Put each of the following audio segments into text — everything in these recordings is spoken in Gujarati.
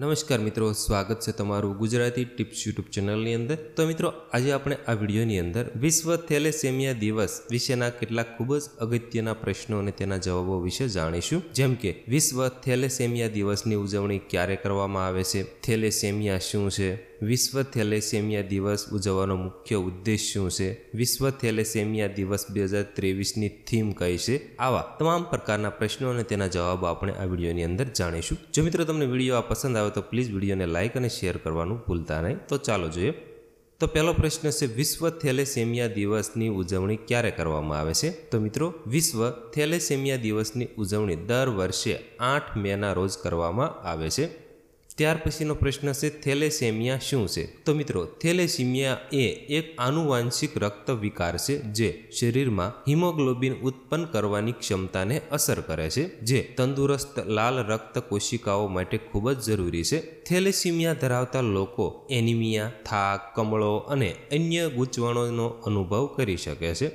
નમસ્કાર મિત્રો સ્વાગત છે તમારું ગુજરાતી ટિપ્સ યુટ્યુબ ચેનલની અંદર તો મિત્રો આજે આપણે આ વિડીયોની અંદર વિશ્વ થેલેસેમિયા દિવસ વિશેના કેટલાક ખૂબ જ અગત્યના પ્રશ્નો અને તેના જવાબો વિશે જાણીશું જેમ કે વિશ્વ થેલેસેમિયા દિવસની ઉજવણી ક્યારે કરવામાં આવે છે થેલેસેમિયા શું છે વિશ્વ થેલેસેમિયા દિવસ ઉજવવાનો મુખ્ય ઉદ્દેશ શું છે વિશ્વ થેલેસેમિયા દિવસ બે હજાર ત્રેવીસની થીમ કઈ છે આવા તમામ પ્રકારના પ્રશ્નો અને તેના જવાબો આપણે આ વિડીયોની અંદર જાણીશું જો મિત્રો તમને વિડીયો આ પસંદ આવે તો પ્લીઝ વિડીયોને લાઇક અને શેર કરવાનું ભૂલતા નહીં તો ચાલો જોઈએ તો પહેલો પ્રશ્ન છે વિશ્વ થેલેસેમિયા દિવસની ઉજવણી ક્યારે કરવામાં આવે છે તો મિત્રો વિશ્વ થેલેસેમિયા દિવસની ઉજવણી દર વર્ષે આઠ મેના રોજ કરવામાં આવે છે ત્યાર પછીનો પ્રશ્ન છે થેલેસેમિયા શું છે તો મિત્રો થેલેસેમિયા એ એક આનુવાંશિક રક્ત વિકાર છે જે શરીરમાં હિમોગ્લોબિન ઉત્પન્ન કરવાની ક્ષમતાને અસર કરે છે જે તંદુરસ્ત લાલ રક્ત કોશિકાઓ માટે ખૂબ જ જરૂરી છે થેલેસિમિયા ધરાવતા લોકો એનિમિયા થાક કમળો અને અન્ય ગૂંચવણોનો અનુભવ કરી શકે છે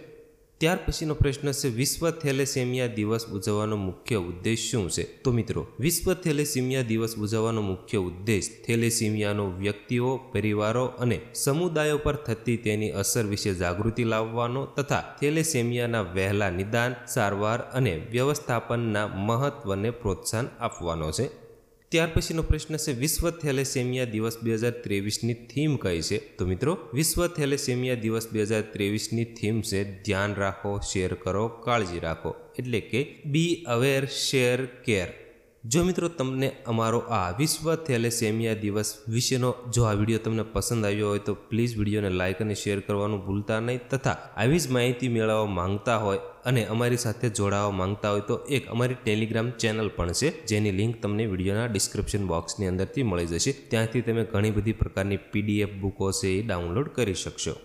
ત્યાર પછીનો પ્રશ્ન છે વિશ્વ થેલેસેમિયા દિવસ ઉજવવાનો મુખ્ય ઉદ્દેશ શું છે તો મિત્રો વિશ્વ થેલેસેમિયા દિવસ ઉજવવાનો મુખ્ય ઉદ્દેશ થેલેસેમિયાનો વ્યક્તિઓ પરિવારો અને સમુદાયો પર થતી તેની અસર વિશે જાગૃતિ લાવવાનો તથા થેલેસેમિયાના વહેલા નિદાન સારવાર અને વ્યવસ્થાપનના મહત્વને પ્રોત્સાહન આપવાનો છે ત્યાર પછીનો પ્રશ્ન છે વિશ્વ થેલેસેમિયા દિવસ બે હજાર ત્રેવીસની થીમ કઈ છે તો મિત્રો વિશ્વ થેલેસેમિયા દિવસ બે હજાર ત્રેવીસની થીમ છે ધ્યાન રાખો શેર કરો કાળજી રાખો એટલે કે બી અવેર શેર કેર જો મિત્રો તમને અમારો આ વિશ્વ થેલેસેમિયા દિવસ વિશેનો જો આ વિડીયો તમને પસંદ આવ્યો હોય તો પ્લીઝ વિડીયોને લાઇક અને શેર કરવાનું ભૂલતા નહીં તથા આવી જ માહિતી મેળવવા માંગતા હોય અને અમારી સાથે જોડાવા માંગતા હોય તો એક અમારી ટેલિગ્રામ ચેનલ પણ છે જેની લિંક તમને વિડીયોના ડિસ્ક્રિપ્શન બોક્સની અંદરથી મળી જશે ત્યાંથી તમે ઘણી બધી પ્રકારની પીડીએફ બુકો છે એ ડાઉનલોડ કરી શકશો